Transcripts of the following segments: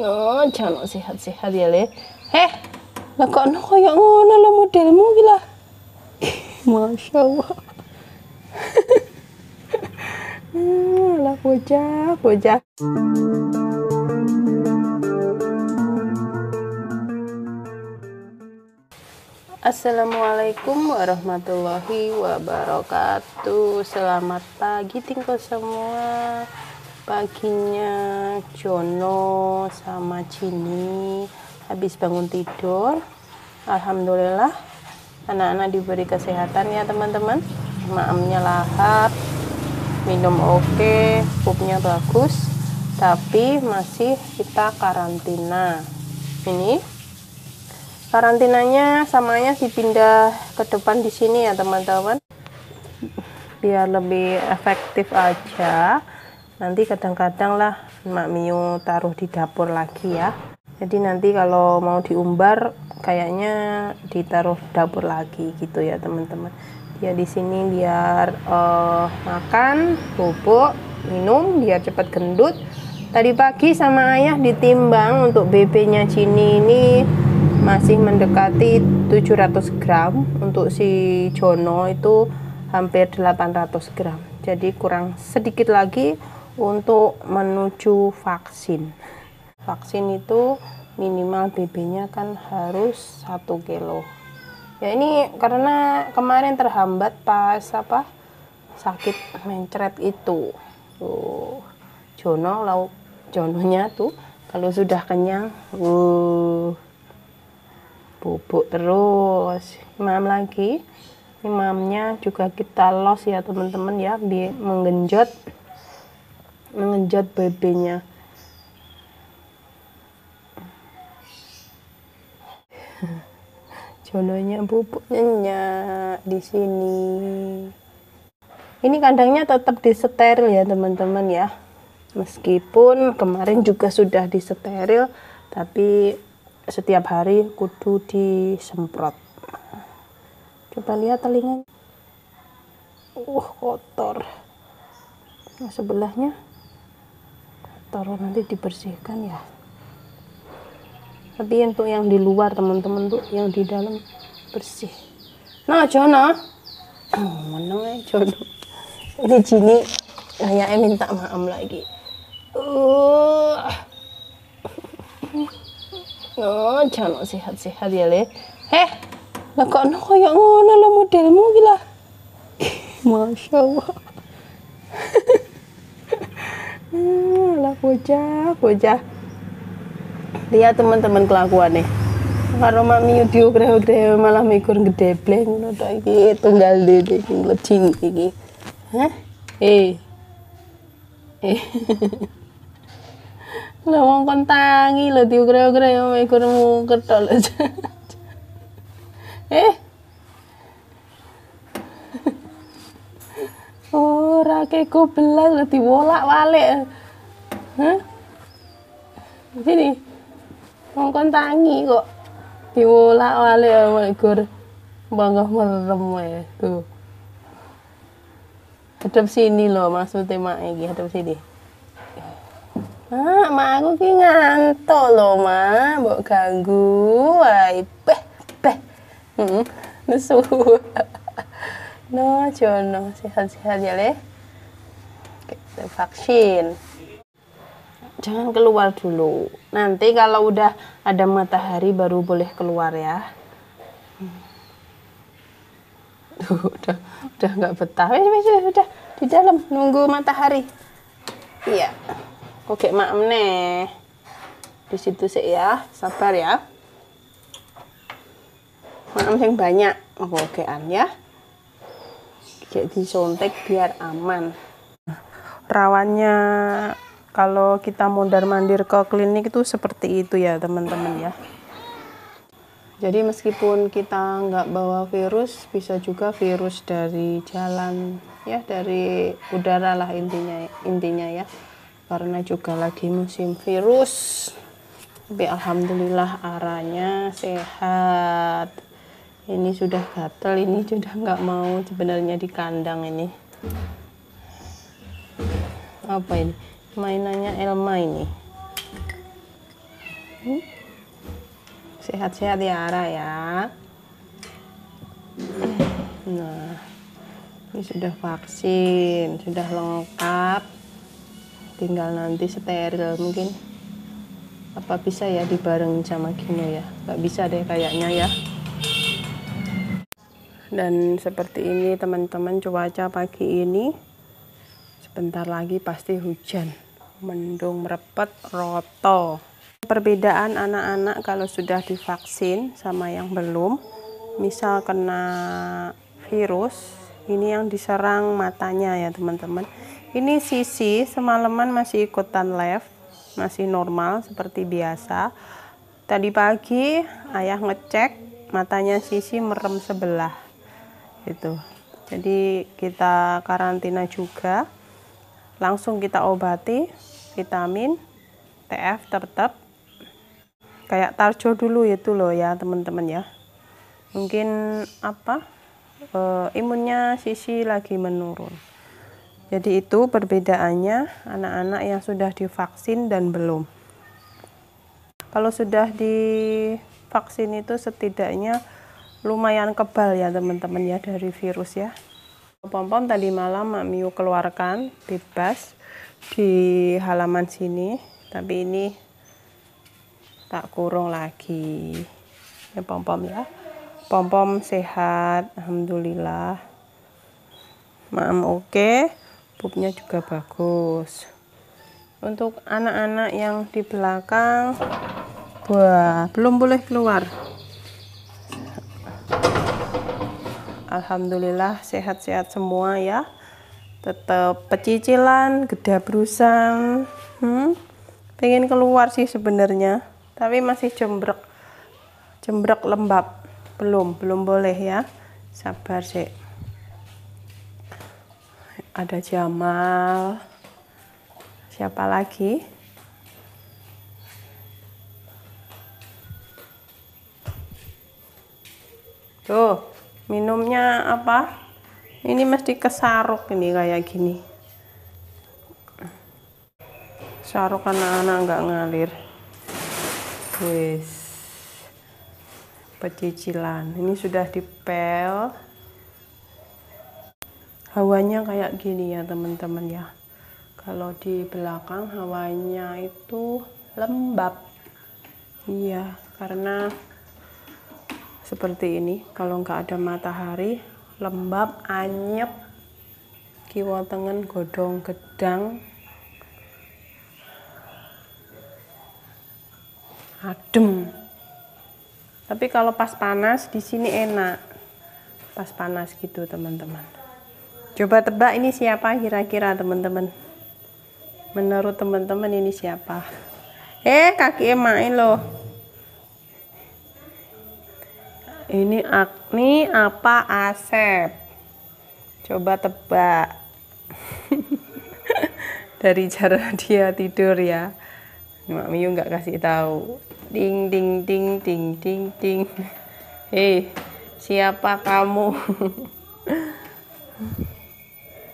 No, oh, jangan sehat-sehat ya le. Heh, lah kok no kayak ngono lo modelmu gila. Masya Allah. Hmm, lah bocah, bocah. Assalamualaikum warahmatullahi wabarakatuh Selamat pagi tinggal semua paginya Jono sama Cini, habis bangun tidur Alhamdulillah anak-anak diberi kesehatan ya teman-teman maamnya lahap minum oke okay, pupnya bagus tapi masih kita karantina ini karantinanya samanya dipindah ke depan di sini ya teman-teman biar lebih efektif aja nanti kadang-kadang lah Mak Mio taruh di dapur lagi ya jadi nanti kalau mau diumbar kayaknya ditaruh dapur lagi gitu ya teman-teman Ya di sini biar uh, makan pupuk minum biar cepat gendut tadi pagi sama ayah ditimbang untuk BB-nya Cini ini masih mendekati 700 gram untuk si Jono itu hampir 800 gram jadi kurang sedikit lagi untuk menuju vaksin vaksin itu minimal BB-nya kan harus 1 kilo ya ini karena kemarin terhambat pas apa sakit mencret itu tuh Jono lauk Jononya tuh kalau sudah kenyang uh bubuk terus imam lagi imamnya juga kita los ya teman-teman ya di menggenjot mengenjot bebeknya, nya Jononya bubuk nyenyak di sini. Ini kandangnya tetap disteril ya teman-teman ya. Meskipun kemarin juga sudah disteril, tapi setiap hari kudu disemprot. Coba lihat telinganya. Uh, kotor. Nah, sebelahnya taruh nanti dibersihkan ya tapi untuk yang di luar teman-teman tuh yang di dalam bersih nah Jono menang mana ya Jono di sini saya minta maaf lagi uh. oh Jono sehat-sehat ya le heh lah kok no kayak ngono lo modelmu gila masya Allah bocah bocah bocah lihat teman-teman kelakuan nih karo mami yudio grewe-grewe malah mikir gede bleng noda iki tunggal dede iki mlecing iki. Hah? Eh. Eh. Lah wong kon tangi lho dio grewe-grewe mikir mungker tok eh Eh. Ora keko belang lho diwolak-walik. Hah? Sini. kon tangi kok. diwolak wale awake ya, gur. bangga merem wae. Tuh. Hadap sini loh maksudnya mak iki hadap sini. Mak, mak aku ki ngantuk loh ma, mbok ganggu. Wah, beh beh. Hmm, nesu. no, jono sehat-sehat ya le, Kita vaksin jangan keluar dulu. Nanti kalau udah ada matahari baru boleh keluar ya. Tuh, hmm. udah udah nggak betah. ini wis udah di dalam nunggu matahari. Iya. Oke, mak meneh. Di situ sih ya, sabar ya. Maaf yang banyak. oke an ya. Kayak disontek biar aman. Rawannya kalau kita mondar mandir ke klinik itu seperti itu ya teman-teman ya jadi meskipun kita nggak bawa virus bisa juga virus dari jalan ya dari udara lah intinya intinya ya karena juga lagi musim virus tapi alhamdulillah arahnya sehat ini sudah gatel ini sudah nggak mau sebenarnya di kandang ini apa ini mainannya Elma ini hmm? sehat-sehat ya Ara ya nah ini sudah vaksin sudah lengkap tinggal nanti steril mungkin apa bisa ya dibarengin sama kino ya nggak bisa deh kayaknya ya dan seperti ini teman-teman cuaca pagi ini Sebentar lagi pasti hujan. Mendung merepet roto. Perbedaan anak-anak kalau sudah divaksin sama yang belum, misal kena virus, ini yang diserang matanya ya teman-teman. Ini sisi semalaman masih ikutan live, masih normal seperti biasa. Tadi pagi ayah ngecek matanya sisi merem sebelah. Itu. Jadi kita karantina juga langsung kita obati vitamin TF tetap kayak tarjo dulu itu loh ya teman-teman ya mungkin apa e, imunnya sisi lagi menurun jadi itu perbedaannya anak-anak yang sudah divaksin dan belum kalau sudah divaksin itu setidaknya lumayan kebal ya teman-teman ya dari virus ya Pompom tadi malam Mak Miu keluarkan bebas di halaman sini, tapi ini tak kurung lagi. Ya pompom ya. Pompom sehat, alhamdulillah. Maam oke, okay. pupnya juga bagus. Untuk anak-anak yang di belakang, buah belum boleh keluar. Alhamdulillah sehat-sehat semua ya. Tetap pecicilan, geda berusang. Hmm? Pengen keluar sih sebenarnya, tapi masih jembrek. Jembrek lembab. Belum, belum boleh ya. Sabar sih. Ada Jamal. Siapa lagi? Tuh, minumnya apa ini mesti kesaruk ini kayak gini saruk anak-anak nggak ngalir wis pecicilan ini sudah dipel hawanya kayak gini ya teman-teman ya kalau di belakang hawanya itu lembab iya karena seperti ini kalau nggak ada matahari lembab anyep kiwa tengen godong, gedang adem tapi kalau pas panas di sini enak pas panas gitu teman-teman coba tebak ini siapa kira-kira teman-teman menurut teman-teman ini siapa eh kaki main loh Ini Agni apa Asep? Coba tebak. Dari cara dia tidur ya. Mak Miu nggak kasih tahu. Ding ding ding ding ding ding. Hei, siapa kamu?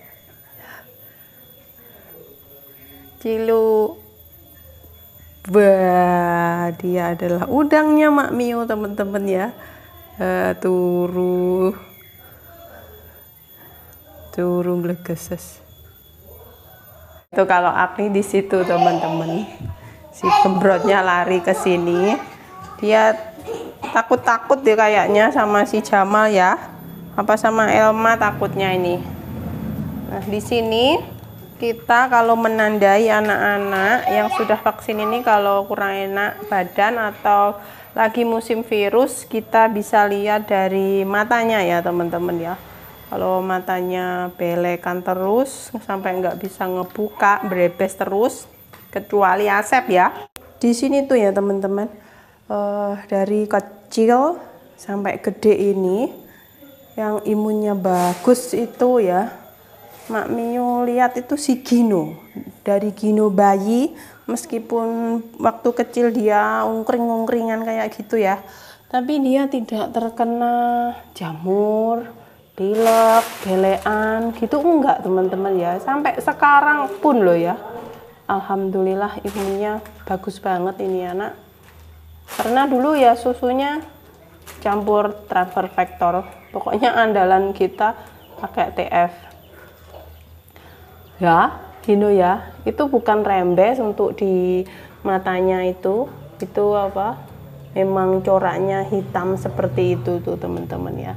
Cilu. Wah, dia adalah udangnya Mak Mio teman-teman ya turun eh, turu turu glegeses itu kalau api di situ teman-teman si kembrotnya lari ke sini dia takut-takut dia kayaknya sama si Jamal ya apa sama Elma takutnya ini nah di sini kita kalau menandai anak-anak yang sudah vaksin ini kalau kurang enak badan atau lagi musim virus kita bisa lihat dari matanya ya teman-teman ya kalau matanya belekan terus sampai nggak bisa ngebuka berebes terus kecuali asep ya di sini tuh ya teman-teman uh, dari kecil sampai gede ini yang imunnya bagus itu ya Mak Mio lihat itu si Gino dari Gino bayi meskipun waktu kecil dia ungkring-ungkringan kayak gitu ya tapi dia tidak terkena jamur pilek, gelean gitu enggak teman-teman ya sampai sekarang pun loh ya Alhamdulillah ibunya bagus banget ini anak karena dulu ya susunya campur transfer vektor pokoknya andalan kita pakai TF ya dino ya itu bukan rembes untuk di matanya itu itu apa memang coraknya hitam seperti itu tuh teman-teman ya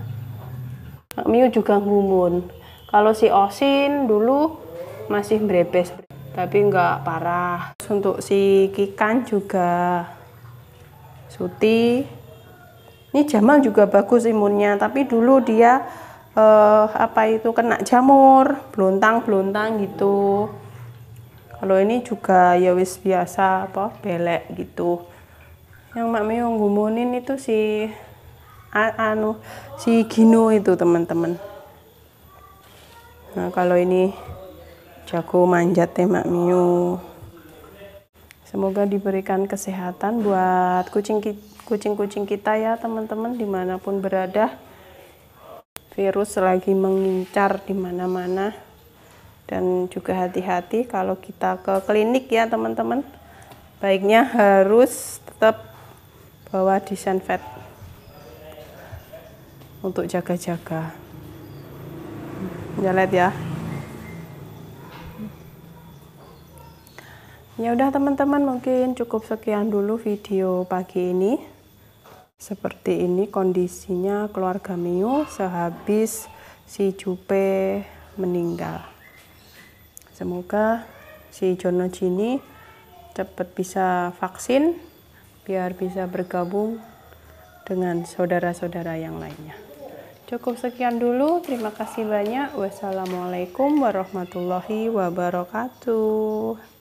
Miu juga ngumun kalau si Osin dulu masih berebes tapi nggak parah untuk si Kikan juga Suti ini Jamal juga bagus imunnya tapi dulu dia eh, apa itu kena jamur beluntang beluntang gitu kalau ini juga ya wis biasa apa belek gitu yang mak meong gumunin itu si anu si gino itu teman-teman nah kalau ini jago manjat ya mak miu semoga diberikan kesehatan buat kucing kucing kucing kita ya teman-teman dimanapun berada virus lagi mengincar di mana-mana dan juga hati-hati kalau kita ke klinik ya teman-teman baiknya harus tetap bawa disinfet untuk jaga-jaga jalet hmm, ya ya udah teman-teman mungkin cukup sekian dulu video pagi ini seperti ini kondisinya keluarga Mio sehabis si Jupe meninggal. Semoga si Jono Jini cepat bisa vaksin biar bisa bergabung dengan saudara-saudara yang lainnya. Cukup sekian dulu. Terima kasih banyak. Wassalamualaikum warahmatullahi wabarakatuh.